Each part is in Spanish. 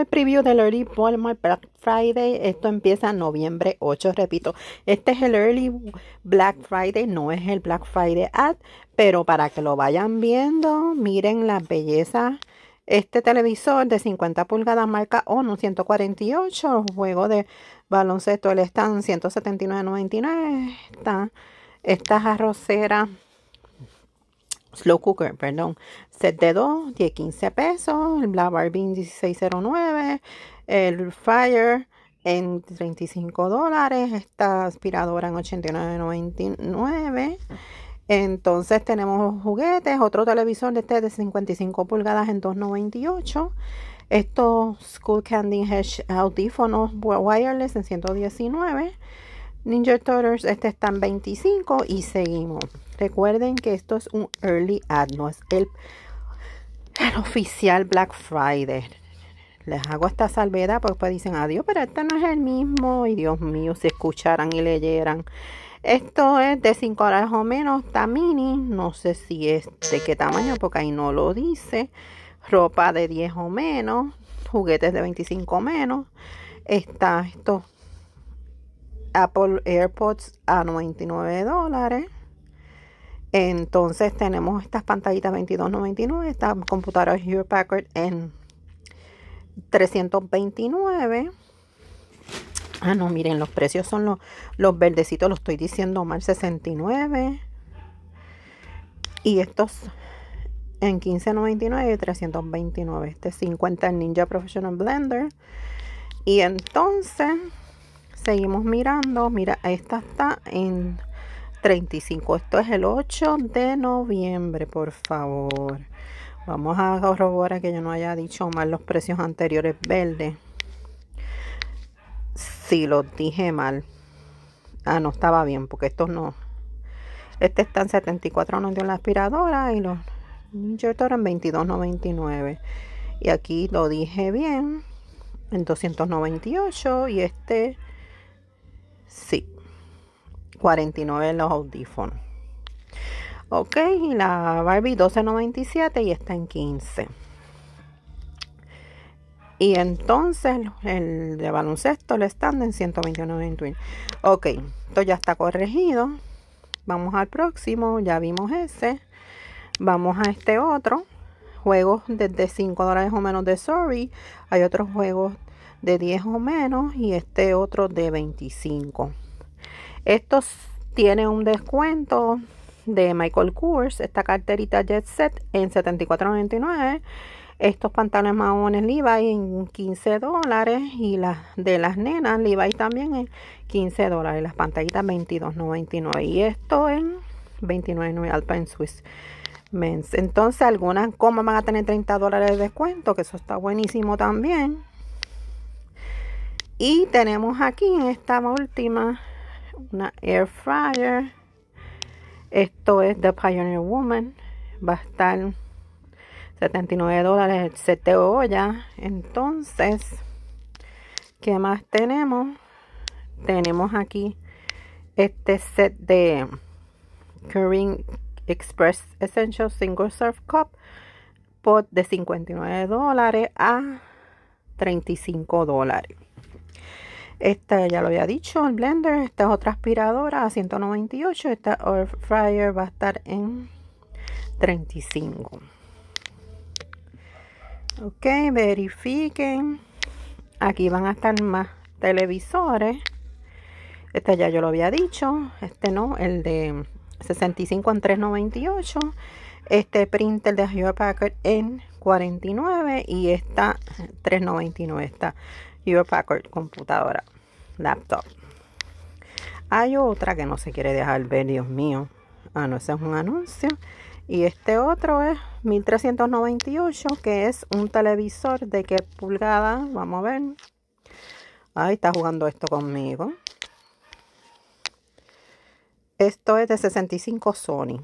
El preview del Early Walmart Black Friday, esto empieza noviembre 8, repito, este es el Early Black Friday, no es el Black Friday ad, pero para que lo vayan viendo, miren las bellezas. Este televisor de 50 pulgadas marca ONU 148, juego de baloncesto, el stand 179.99, esta, estas arroceras slow cooker, perdón, set de 2, 10, 15 pesos, el Black Barbie 1609, el Fire en 35 dólares, esta aspiradora en 89.99. Entonces tenemos juguetes, otro televisor de este de 55 pulgadas en 298. Estos School Candy Hedge audífonos wireless en 119. Ninja Turtles, este está en 25 y seguimos. Recuerden que esto es un early ad, no es el, el oficial Black Friday. Les hago esta salvedad porque después pues dicen, adiós, pero este no es el mismo. Y Dios mío, si escucharan y leyeran. Esto es de 5 horas o menos, está mini, no sé si es de qué tamaño porque ahí no lo dice. Ropa de 10 o menos, juguetes de 25 o menos. Está esto Apple AirPods a 99 dólares. Entonces tenemos estas pantallitas 22.99, esta computadora Hewlett Packard en 329. Ah, no, miren, los precios son los, los verdecitos, lo estoy diciendo mal, 69. Y estos en 15.99 y 329. Este 50 Ninja Professional Blender. Y entonces Seguimos mirando. Mira, esta está en 35. Esto es el 8 de noviembre, por favor. Vamos a corroborar que yo no haya dicho mal los precios anteriores verdes. Si lo dije mal. Ah, no estaba bien, porque estos no. Este está en 74 no dio la aspiradora y los Ninja en 22.99. Y aquí lo dije bien, en 298 y este Sí. 49 en los audífonos. Ok, y la Barbie 12.97 y está en 15. Y entonces el de baloncesto le están en 129 Ok, esto ya está corregido. Vamos al próximo, ya vimos ese. Vamos a este otro. Juegos desde 5 dólares o menos de Sorry. Hay otros juegos de 10 o menos y este otro de 25. Estos tienen un descuento de Michael Kors, esta carterita Jet Set en $74.99. Estos pantalones maones Levi en 15 dólares y las de las nenas Levi también en 15 dólares. Las pantallitas 22.99 y esto en 29.99 Alpen Swiss Men's. Entonces algunas como van a tener 30 dólares de descuento, que eso está buenísimo también. Y tenemos aquí en esta última una air fryer. Esto es de Pioneer Woman. Va a estar 79 dólares el set de olla. Entonces, ¿qué más tenemos? Tenemos aquí este set de Curing Express Essential Single Surf Cup Por de 59 dólares a 35 dólares. Esta ya lo había dicho, el blender. Esta es otra aspiradora a 198. Esta air fryer va a estar en 35. Ok, verifiquen. Aquí van a estar más televisores. Esta ya yo lo había dicho. Este no, el de 65 en 398. Este printer de Hewlett Packard en 49 y esta 399. Esta Hewlett Packard computadora, laptop. Hay otra que no se quiere dejar ver, Dios mío. Ah, no, ese es un anuncio. Y este otro es 1398, que es un televisor de qué pulgada. Vamos a ver. Ahí está jugando esto conmigo. Esto es de 65 Sony.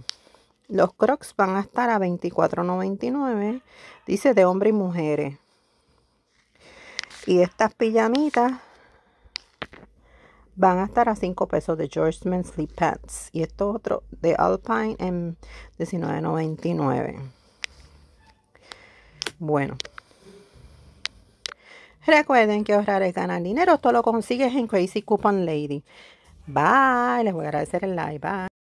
Los Crocs van a estar a $24.99. Dice de hombre y mujeres. Y estas pijamitas van a estar a 5 pesos de George Sleep Pants. Y esto otro de Alpine en 19.99. Bueno. Recuerden que ahorrar es ganar dinero. Esto lo consigues en Crazy Coupon Lady. Bye. Les voy a agradecer el like. Bye.